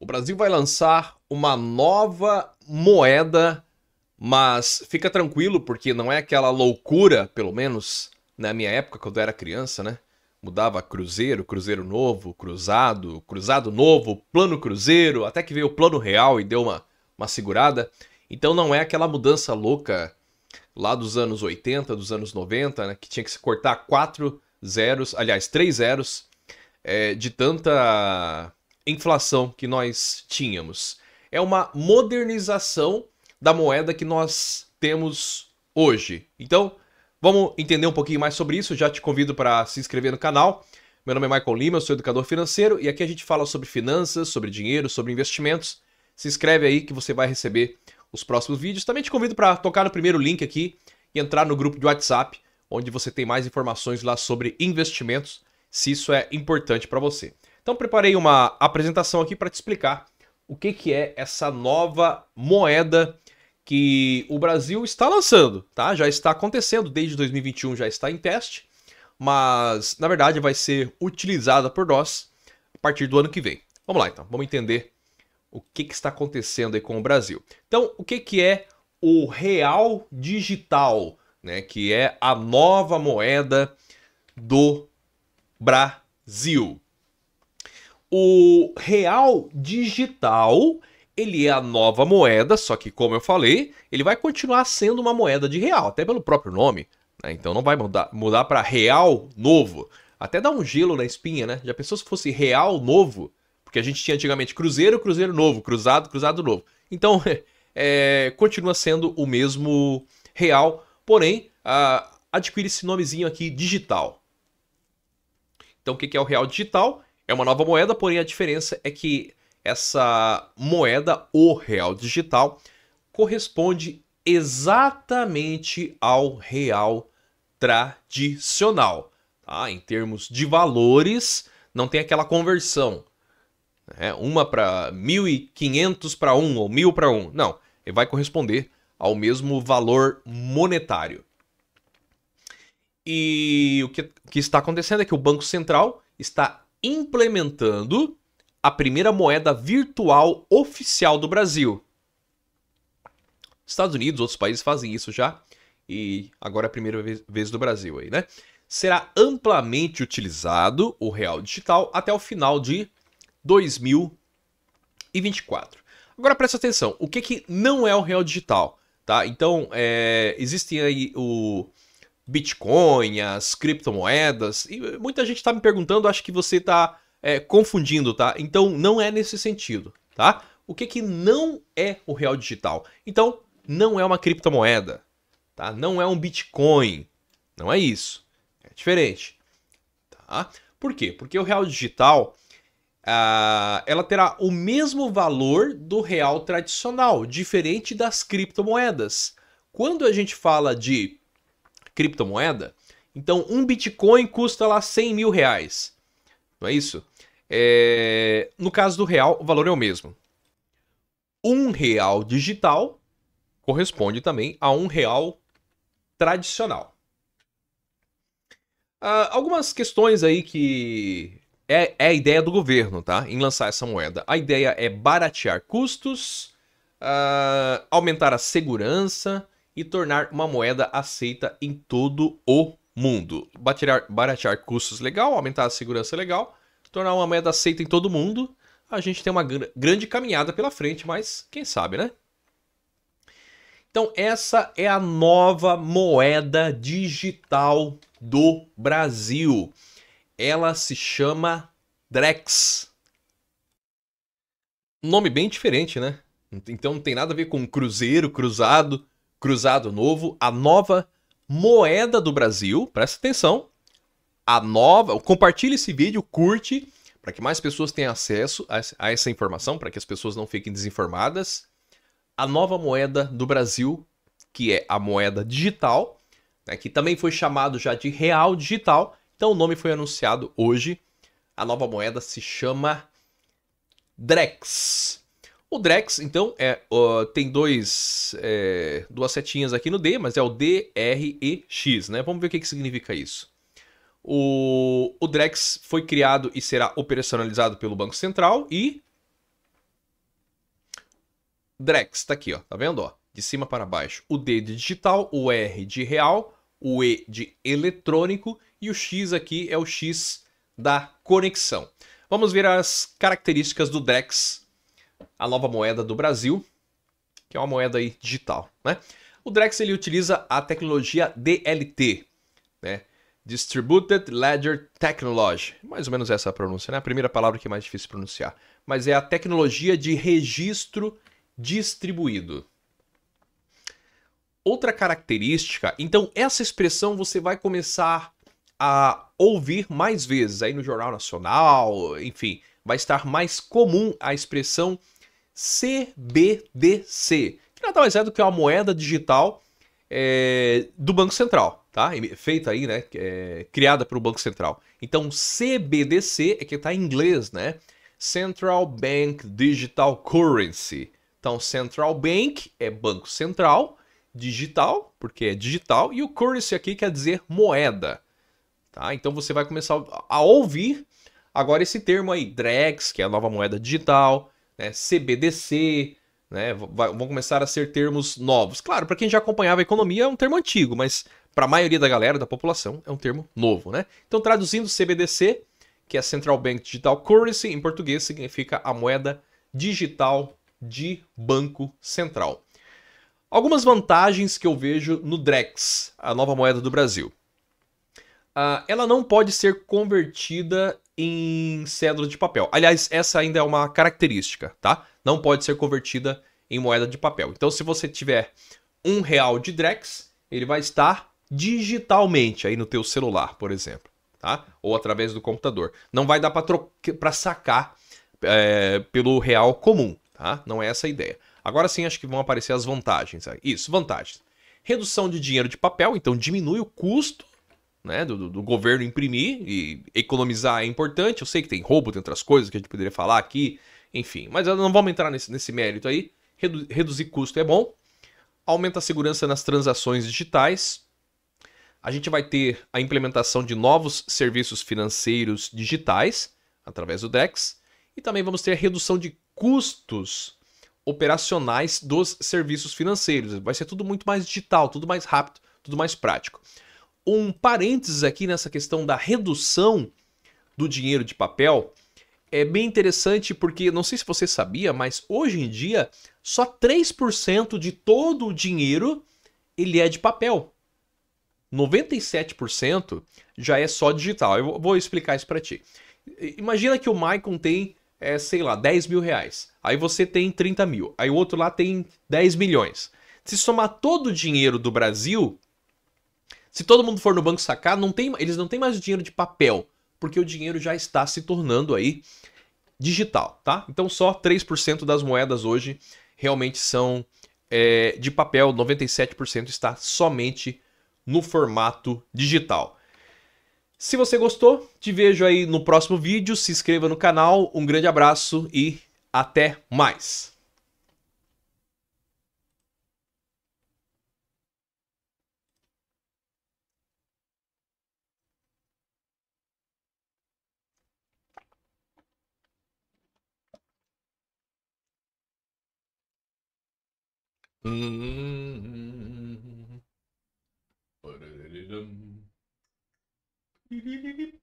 o Brasil vai lançar uma nova moeda, mas fica tranquilo porque não é aquela loucura, pelo menos na minha época quando eu era criança, né? Mudava cruzeiro, cruzeiro novo, cruzado, cruzado novo, plano cruzeiro, até que veio o plano real e deu uma, uma segurada. Então não é aquela mudança louca lá dos anos 80, dos anos 90, né? Que tinha que se cortar quatro zeros, aliás, três zeros, é, de tanta inflação que nós tínhamos. É uma modernização da moeda que nós temos hoje. Então, vamos entender um pouquinho mais sobre isso. Já te convido para se inscrever no canal. Meu nome é Michael Lima, eu sou educador financeiro e aqui a gente fala sobre finanças, sobre dinheiro, sobre investimentos. Se inscreve aí que você vai receber os próximos vídeos. Também te convido para tocar no primeiro link aqui e entrar no grupo de WhatsApp, onde você tem mais informações lá sobre investimentos, se isso é importante para você. Então preparei uma apresentação aqui para te explicar o que, que é essa nova moeda que o Brasil está lançando, tá? Já está acontecendo desde 2021, já está em teste, mas na verdade vai ser utilizada por nós a partir do ano que vem. Vamos lá então, vamos entender o que, que está acontecendo aí com o Brasil. Então, o que, que é o real digital, né? Que é a nova moeda do Brasil. O real digital, ele é a nova moeda, só que como eu falei, ele vai continuar sendo uma moeda de real, até pelo próprio nome. Né? Então não vai mudar, mudar para real novo. Até dá um gelo na espinha, né? Já pensou se fosse real novo? Porque a gente tinha antigamente cruzeiro, cruzeiro novo, cruzado, cruzado novo. Então, é, continua sendo o mesmo real, porém, adquire esse nomezinho aqui digital. Então, o que é o real digital? É uma nova moeda, porém a diferença é que essa moeda, o real digital, corresponde exatamente ao real tradicional. Tá? Em termos de valores, não tem aquela conversão. Né? Uma para 1.500 para 1 ou 1.000 para um, Não, ele vai corresponder ao mesmo valor monetário. E o que, o que está acontecendo é que o Banco Central está implementando a primeira moeda virtual oficial do Brasil. Estados Unidos, outros países fazem isso já, e agora é a primeira vez do Brasil aí, né? Será amplamente utilizado o real digital até o final de 2024. Agora presta atenção, o que, que não é o real digital? Tá? Então, é, existem aí o, Bitcoin, as criptomoedas. E muita gente está me perguntando, acho que você está é, confundindo, tá? Então não é nesse sentido, tá? O que, que não é o real digital? Então, não é uma criptomoeda, tá? Não é um Bitcoin, não é isso. É diferente, tá? Por quê? Porque o real digital, ah, ela terá o mesmo valor do real tradicional, diferente das criptomoedas. Quando a gente fala de criptomoeda, então um Bitcoin custa lá 100 mil reais. Não é isso? É... No caso do real, o valor é o mesmo. Um real digital corresponde também a um real tradicional. Ah, algumas questões aí que é, é, a ideia do governo, tá? Em lançar essa moeda. A ideia é baratear custos, ah, aumentar a segurança, e tornar uma moeda aceita em todo o mundo. Baratear, baratear custos legal, aumentar a segurança legal, tornar uma moeda aceita em todo mundo. A gente tem uma gr grande caminhada pela frente, mas quem sabe, né? Então, essa é a nova moeda digital do Brasil. Ela se chama Drex. Nome bem diferente, né? Então não tem nada a ver com cruzeiro, cruzado. Cruzado Novo, a nova moeda do Brasil. Presta atenção. A nova. Compartilhe esse vídeo, curte, para que mais pessoas tenham acesso a essa informação, para que as pessoas não fiquem desinformadas. A nova moeda do Brasil, que é a moeda digital, né, que também foi chamado já de real digital. Então o nome foi anunciado hoje. A nova moeda se chama Drex. O Drex, então, é, tem dois, é, duas setinhas aqui no D, mas é o D, R e X, né? Vamos ver o que, que significa isso. O, o Drex foi criado e será operacionalizado pelo Banco Central e... Drex, tá aqui, ó, tá vendo? Ó, de cima para baixo. O D de digital, o R de real, o E de eletrônico e o X aqui é o X da conexão. Vamos ver as características do Drex a nova moeda do Brasil, que é uma moeda aí digital, né? O Drex ele utiliza a tecnologia DLT, né? Distributed Ledger Technology. Mais ou menos essa a pronúncia, né? A primeira palavra que é mais difícil pronunciar, mas é a tecnologia de registro distribuído. Outra característica, então essa expressão você vai começar a ouvir mais vezes aí no Jornal Nacional, enfim, vai estar mais comum a expressão CBDC, que nada mais é do que uma moeda digital é, do Banco Central, tá? Feita aí, né? É, criada pelo Banco Central. Então, CBDC é que está em inglês, né? Central Bank Digital Currency. Então, Central Bank é Banco Central, digital, porque é digital, e o currency aqui quer dizer moeda. Tá? Então você vai começar a ouvir Agora esse termo aí, DREX, que é a nova moeda digital, né, CBDC, né, vão começar a ser termos novos. Claro, para quem já acompanhava a economia é um termo antigo, mas para a maioria da galera, da população, é um termo novo, né? Então, traduzindo CBDC, que é Central Bank Digital Currency, em português significa a moeda digital de banco central. Algumas vantagens que eu vejo no Drex, a nova moeda do Brasil. Uh, ela não pode ser convertida em cedro de papel. Aliás, essa ainda é uma característica, tá? Não pode ser convertida em moeda de papel. Então, se você tiver um real de Drex, ele vai estar digitalmente aí no teu celular, por exemplo, tá? Ou através do computador. Não vai dar para sacar é, pelo real comum, tá? Não é essa a ideia. Agora sim, acho que vão aparecer as vantagens. Isso, vantagens. Redução de dinheiro de papel, então diminui o custo né, do, do, governo imprimir e economizar é importante. Eu sei que tem roubo, tem outras coisas que a gente poderia falar aqui, enfim, mas não vamos entrar nesse, nesse mérito aí. Redu reduzir custo é bom, aumenta a segurança nas transações digitais. A gente vai ter a implementação de novos serviços financeiros digitais através do DEX e também vamos ter a redução de custos operacionais dos serviços financeiros. Vai ser tudo muito mais digital, tudo mais rápido, tudo mais prático um parênteses aqui nessa questão da redução do dinheiro de papel. É bem interessante porque, não sei se você sabia, mas hoje em dia só 3% de todo o dinheiro ele é de papel. 97% já é só digital. Eu vou explicar isso para ti. Imagina que o Maicon tem, é, sei lá, 10 mil reais. Aí você tem 30 mil. Aí o outro lá tem 10 milhões. Se somar todo o dinheiro do Brasil, se todo mundo for no banco sacar, não tem, eles não têm mais o dinheiro de papel, porque o dinheiro já está se tornando aí digital, tá? Então só 3% das moedas hoje realmente são é, de papel, 97% está somente no formato digital. Se você gostou, te vejo aí no próximo vídeo, se inscreva no canal, um grande abraço e até mais! Mm-hmm.